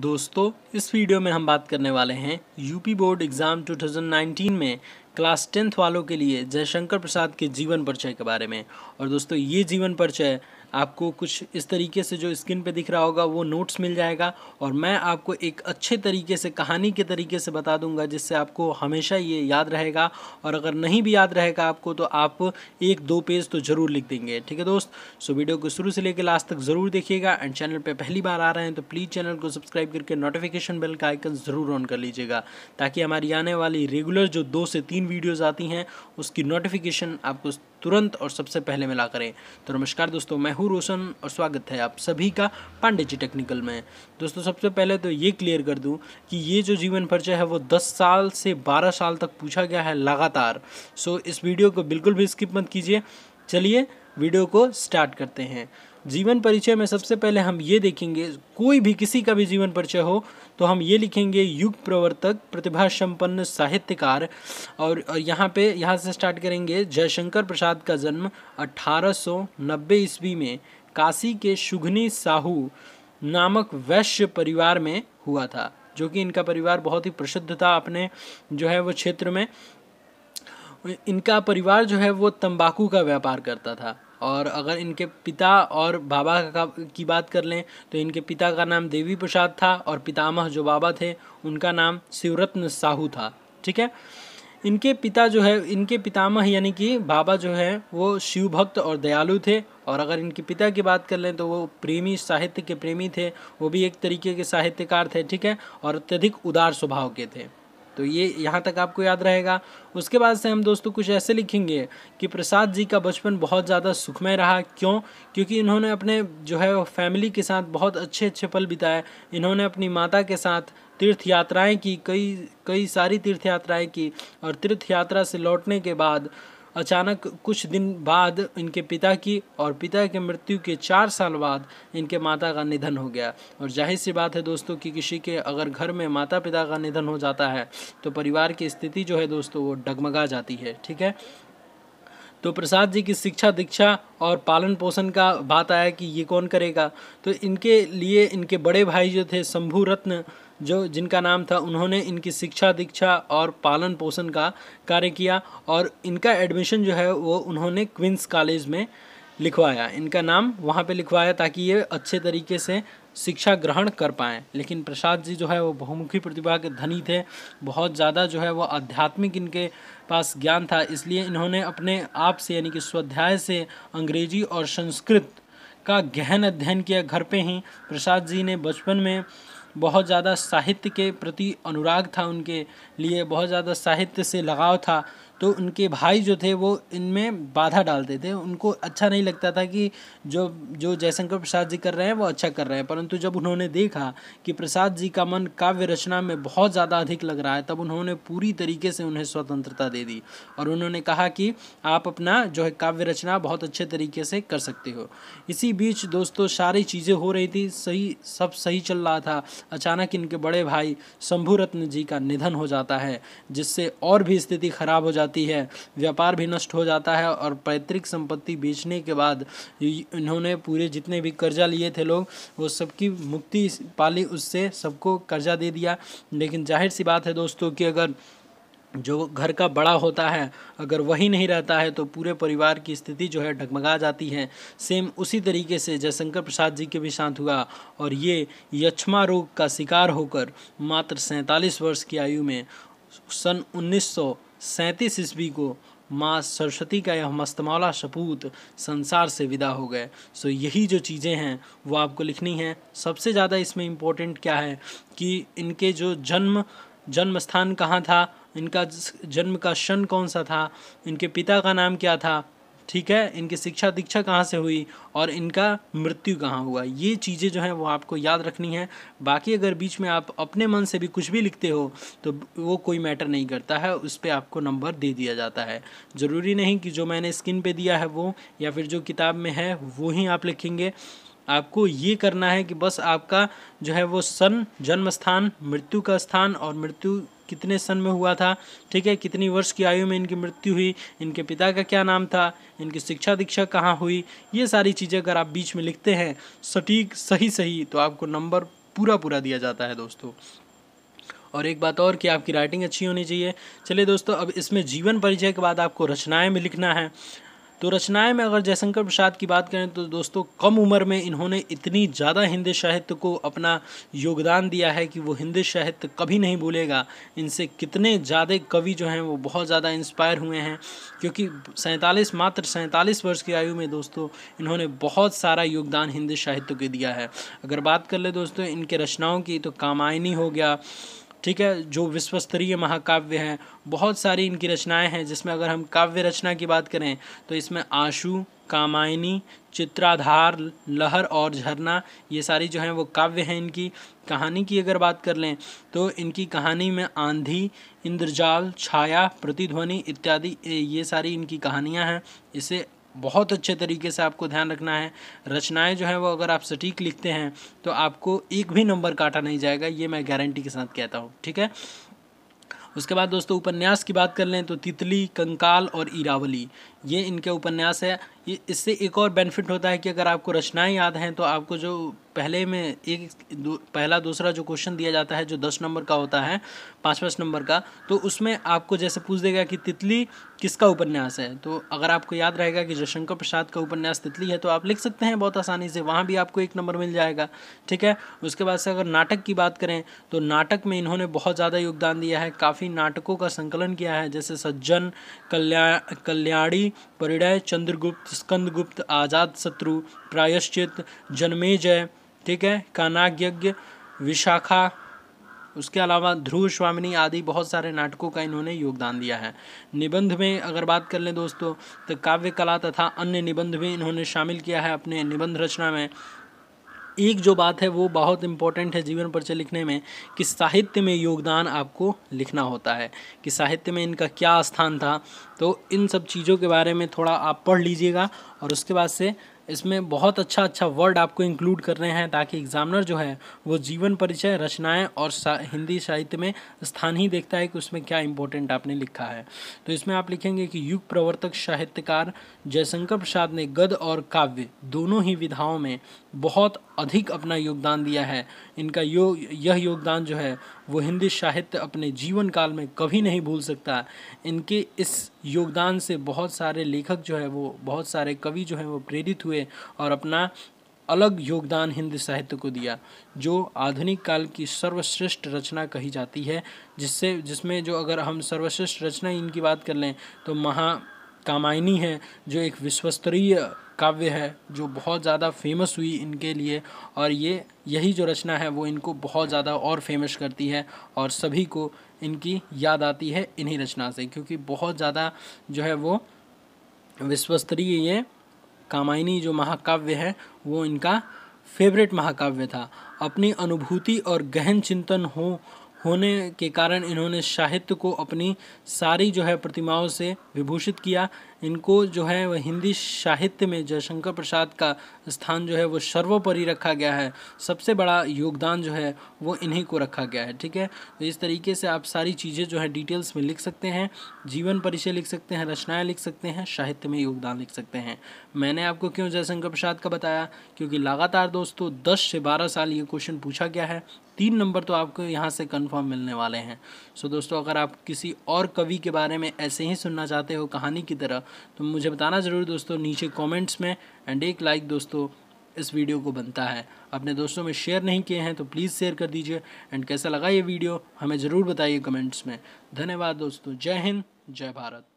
दोस्तों इस वीडियो में हम बात करने वाले हैं यूपी बोर्ड एग्ज़ाम 2019 में क्लास टेंथ वालों के लिए जयशंकर प्रसाद के जीवन परिचय के बारे में और दोस्तों ये जीवन परिचय आपको कुछ इस तरीके से जो स्क्रीन पे दिख रहा होगा वो नोट्स मिल जाएगा और मैं आपको एक अच्छे तरीके से कहानी के तरीके से बता दूंगा जिससे आपको हमेशा ये याद रहेगा और अगर नहीं भी याद रहेगा आपको तो आप एक दो पेज तो ज़रूर लिख देंगे ठीक है दोस्त सो वीडियो को शुरू से लेकर लास्ट तक ज़रूर देखिएगा एंड चैनल पर पहली बार आ रहे हैं तो प्लीज़ चैनल को सब्सक्राइब करके नोटिफिकेशन बेल का आइकन ज़रूर ऑन कर लीजिएगा ताकि हमारी आने वाली रेगुलर जो दो से तीन वीडियोज़ आती हैं उसकी नोटिफिकेशन आपको तुरंत और सबसे पहले मिला करें तो नमस्कार दोस्तों मैं हूँ रोशन और स्वागत है आप सभी का पांडे जी टेक्निकल में दोस्तों सबसे पहले तो ये क्लियर कर दूँ कि ये जो जीवन परिचय है वो 10 साल से 12 साल तक पूछा गया है लगातार सो इस वीडियो को बिल्कुल भी स्किप मत कीजिए चलिए वीडियो को स्टार्ट करते हैं जीवन परिचय में सबसे पहले हम ये देखेंगे कोई भी किसी का भी जीवन परिचय हो तो हम ये लिखेंगे युग प्रवर्तक प्रतिभा संपन्न साहित्यकार और, और यहाँ पे यहाँ से स्टार्ट करेंगे जयशंकर प्रसाद का जन्म 1890 ईस्वी में काशी के शुघनी साहू नामक वैश्य परिवार में हुआ था जो कि इनका परिवार बहुत ही प्रसिद्ध था अपने जो है वो क्षेत्र में इनका परिवार जो है वो तंबाकू का व्यापार करता था और अगर इनके पिता और बाबा का की बात कर लें तो इनके पिता का नाम देवी प्रसाद था और पितामह जो बाबा थे उनका नाम शिवरत्न साहू था ठीक है इनके पिता जो है इनके पितामह यानी कि बाबा जो है वो शिव भक्त और दयालु थे और अगर इनके पिता की बात कर लें तो वो प्रेमी साहित्य के प्रेमी थे वो भी एक तरीके के साहित्यकार थे ठीक है और अत्यधिक उदार स्वभाव के थे तो ये यहाँ तक आपको याद रहेगा उसके बाद से हम दोस्तों कुछ ऐसे लिखेंगे कि प्रसाद जी का बचपन बहुत ज़्यादा सुखमय रहा क्यों क्योंकि इन्होंने अपने जो है फैमिली के साथ बहुत अच्छे अच्छे पल बिताए इन्होंने अपनी माता के साथ तीर्थ यात्राएं की कई कई सारी तीर्थ यात्राएं की और तीर्थ यात्रा से लौटने के बाद अचानक कुछ दिन बाद इनके पिता की और पिता के मृत्यु के चार साल बाद इनके माता का निधन हो गया और जाहिर सी बात है दोस्तों कि किसी के अगर घर में माता पिता का निधन हो जाता है तो परिवार की स्थिति जो है दोस्तों वो डगमगा जाती है ठीक है तो प्रसाद जी की शिक्षा दीक्षा और पालन पोषण का बात आया कि ये कौन करेगा तो इनके लिए इनके बड़े भाई जो थे शंभू रत्न जो जिनका नाम था उन्होंने इनकी शिक्षा दीक्षा और पालन पोषण का कार्य किया और इनका एडमिशन जो है वो उन्होंने क्विंस कॉलेज में लिखवाया इनका नाम वहाँ पे लिखवाया ताकि ये अच्छे तरीके से शिक्षा ग्रहण कर पाएँ लेकिन प्रसाद जी जो है वो बहुमुखी प्रतिभा के धनी थे बहुत ज़्यादा जो है वो आध्यात्मिक इनके पास ज्ञान था इसलिए इन्होंने अपने आप से यानी कि स्वाध्याय से अंग्रेजी और संस्कृत का गहन अध्ययन किया घर पे ही प्रसाद जी ने बचपन में बहुत ज़्यादा साहित्य के प्रति अनुराग था उनके लिए बहुत ज़्यादा साहित्य से लगाव था तो उनके भाई जो थे वो इनमें बाधा डालते थे उनको अच्छा नहीं लगता था कि जो जो जयशंकर प्रसाद जी कर रहे हैं वो अच्छा कर रहे हैं परंतु जब उन्होंने देखा कि प्रसाद जी का मन काव्य रचना में बहुत ज़्यादा अधिक लग रहा है तब उन्होंने पूरी तरीके से उन्हें स्वतंत्रता दे दी और उन्होंने कहा कि आप अपना जो है काव्य रचना बहुत अच्छे तरीके से कर सकते हो इसी बीच दोस्तों सारी चीज़ें हो रही थी सही सब सही चल रहा था अचानक इनके बड़े भाई शंभू रत्न जी का निधन हो जाता है जिससे और भी स्थिति खराब हो जाती जाती है व्यापार भी नष्ट हो जाता है और पैतृक संपत्ति बेचने के बाद इन्होंने पूरे जितने भी कर्जा लिए थे लोग वो सबकी मुक्ति पाली उससे सबको कर्जा दे दिया लेकिन जाहिर सी बात है दोस्तों कि अगर जो घर का बड़ा होता है अगर वही नहीं रहता है तो पूरे परिवार की स्थिति जो है ढकमगा जाती है सेम उसी तरीके से जयशंकर प्रसाद जी के भी शांत हुआ और ये यक्षमा रोग का शिकार होकर मात्र सैंतालीस वर्ष की आयु में सन उन्नीस सैंतीस ईस्वी को माँ सरस्वती का यह मस्तमौला सपूत संसार से विदा हो गए सो यही जो चीज़ें हैं वो आपको लिखनी है सबसे ज़्यादा इसमें इम्पोर्टेंट क्या है कि इनके जो जन्म जन्म स्थान कहाँ था इनका जन्म का क्षण कौन सा था इनके पिता का नाम क्या था ठीक है इनकी शिक्षा दीक्षा कहाँ से हुई और इनका मृत्यु कहाँ हुआ ये चीज़ें जो हैं वो आपको याद रखनी है बाकी अगर बीच में आप अपने मन से भी कुछ भी लिखते हो तो वो कोई मैटर नहीं करता है उस पर आपको नंबर दे दिया जाता है ज़रूरी नहीं कि जो मैंने स्क्रीन पर दिया है वो या फिर जो किताब में है वो ही आप लिखेंगे आपको ये करना है कि बस आपका जो है वो सन जन्म स्थान मृत्यु का स्थान और मृत्यु कितने सन में हुआ था ठीक है कितनी वर्ष की आयु में इनकी मृत्यु हुई इनके पिता का क्या नाम था इनकी शिक्षा दीक्षा कहाँ हुई ये सारी चीज़ें अगर आप बीच में लिखते हैं सटीक सही सही तो आपको नंबर पूरा पूरा दिया जाता है दोस्तों और एक बात और कि आपकी राइटिंग अच्छी होनी चाहिए चलिए दोस्तों अब इसमें जीवन परिचय के बाद आपको रचनाएं भी लिखना है तो रचनाएं में अगर जयशंकर प्रसाद की बात करें तो दोस्तों कम उम्र में इन्होंने इतनी ज़्यादा हिंदी साहित्य को अपना योगदान दिया है कि वो हिंदी साहित्य कभी नहीं भूलेगा इनसे कितने ज़्यादा कवि जो हैं वो बहुत ज़्यादा इंस्पायर हुए हैं क्योंकि सैंतालीस मात्र सैंतालीस वर्ष की आयु में दोस्तों इन्होंने बहुत सारा योगदान हिंदी साहित्य के दिया है अगर बात कर ले दोस्तों इनके रचनाओं की तो कामायनी हो गया ठीक है जो विश्व स्तरीय महाकाव्य हैं बहुत सारी इनकी रचनाएं हैं जिसमें अगर हम काव्य रचना की बात करें तो इसमें आशु कामायनी चित्राधार लहर और झरना ये सारी जो हैं वो काव्य हैं इनकी कहानी की अगर बात कर लें तो इनकी कहानी में आंधी इंद्रजाल छाया प्रतिध्वनि इत्यादि ये सारी इनकी कहानियाँ हैं इसे बहुत अच्छे तरीके से आपको ध्यान रखना है रचनाएं जो हैं वो अगर आप सटीक लिखते हैं तो आपको एक भी नंबर काटा नहीं जाएगा ये मैं गारंटी के साथ कहता हूँ ठीक है उसके बाद दोस्तों उपन्यास की बात कर लें तो तितली कंकाल और इरावली ये इनके उपन्यास है इससे एक और बेनिफिट होता है कि अगर आपको रचनाएं याद हैं तो आपको जो पहले में एक पहला दूसरा जो क्वेश्चन दिया जाता है जो दस नंबर का होता है पाँच पाँच नंबर का तो उसमें आपको जैसे पूछ देगा कि तितली किसका उपन्यास है तो अगर आपको याद रहेगा कि जयशंकर प्रसाद का उपन्यास तितली है तो आप लिख सकते हैं बहुत आसानी से वहाँ भी आपको एक नंबर मिल जाएगा ठीक है उसके बाद से अगर नाटक की बात करें तो नाटक में इन्होंने बहुत ज़्यादा योगदान दिया है काफ़ी नाटकों का संकलन किया है जैसे सज्जन कल्याण कल्याणी परिणय चंद्रगुप्त स्कंदगुप्त आजाद शत्रु प्रायश्चित जन्मेजय ठीक है कानाग यज्ञ विशाखा उसके अलावा ध्रुव स्वामिनी आदि बहुत सारे नाटकों का इन्होंने योगदान दिया है निबंध में अगर बात कर लें दोस्तों तो काव्य कला तथा अन्य निबंध भी इन्होंने शामिल किया है अपने निबंध रचना में एक जो बात है वो बहुत इम्पॉर्टेंट है जीवन परिचय लिखने में कि साहित्य में योगदान आपको लिखना होता है कि साहित्य में इनका क्या स्थान था तो इन सब चीज़ों के बारे में थोड़ा आप पढ़ लीजिएगा और उसके बाद से इसमें बहुत अच्छा अच्छा वर्ड आपको इंक्लूड कर रहे हैं ताकि एग्जामिनर जो है वो जीवन परिचय रचनाएं और सा, हिंदी साहित्य में स्थान ही देखता है कि उसमें क्या इंपॉर्टेंट आपने लिखा है तो इसमें आप लिखेंगे कि युग प्रवर्तक साहित्यकार जयशंकर प्रसाद ने गद और काव्य दोनों ही विधाओं में बहुत अधिक अपना योगदान दिया है इनका यो यह योगदान जो है वो हिंदी साहित्य अपने जीवन काल में कभी नहीं भूल सकता इनके इस योगदान से बहुत सारे लेखक जो है वो बहुत सारे कवि जो हैं वो प्रेरित हुए और अपना अलग योगदान हिंदी साहित्य को दिया जो आधुनिक काल की सर्वश्रेष्ठ रचना कही जाती है जिससे जिसमें जो अगर हम सर्वश्रेष्ठ रचना इनकी बात कर लें तो महा कामायनी है जो एक विश्वस्तरीय काव्य है जो बहुत ज़्यादा फेमस हुई इनके लिए और ये यही जो रचना है वो इनको बहुत ज़्यादा और फेमस करती है और सभी को इनकी याद आती है इन्हीं रचना से क्योंकि बहुत ज़्यादा जो है वो विश्वस्तरीय ये कामायनी जो महाकाव्य है वो इनका फेवरेट महाकाव्य था अपनी अनुभूति और गहन चिंतन हो होने के कारण इन्होंने साहित्य को अपनी सारी जो है प्रतिमाओं से विभूषित किया इनको जो है वह हिंदी साहित्य में जयशंकर प्रसाद का स्थान जो है वो सर्वोपरि रखा गया है सबसे बड़ा योगदान जो है वो इन्हीं को रखा गया है ठीक है तो इस तरीके से आप सारी चीज़ें जो है डिटेल्स में लिख सकते हैं जीवन परिचय लिख सकते हैं रचनाएँ लिख सकते हैं साहित्य में योगदान लिख सकते हैं मैंने आपको क्यों जयशंकर प्रसाद का बताया क्योंकि लगातार दोस्तों दस से बारह साल ये क्वेश्चन पूछा गया है तीन नंबर तो आपको यहाँ से कंफर्म मिलने वाले हैं सो दोस्तों अगर आप किसी और कवि के बारे में ऐसे ही सुनना चाहते हो कहानी की तरह तो मुझे बताना ज़रूर दोस्तों नीचे कमेंट्स में एंड एक लाइक दोस्तों इस वीडियो को बनता है अपने दोस्तों में शेयर नहीं किए हैं तो प्लीज़ शेयर कर दीजिए एंड कैसा लगा ये वीडियो हमें ज़रूर बताइए कमेंट्स में धन्यवाद दोस्तों जय हिंद जय भारत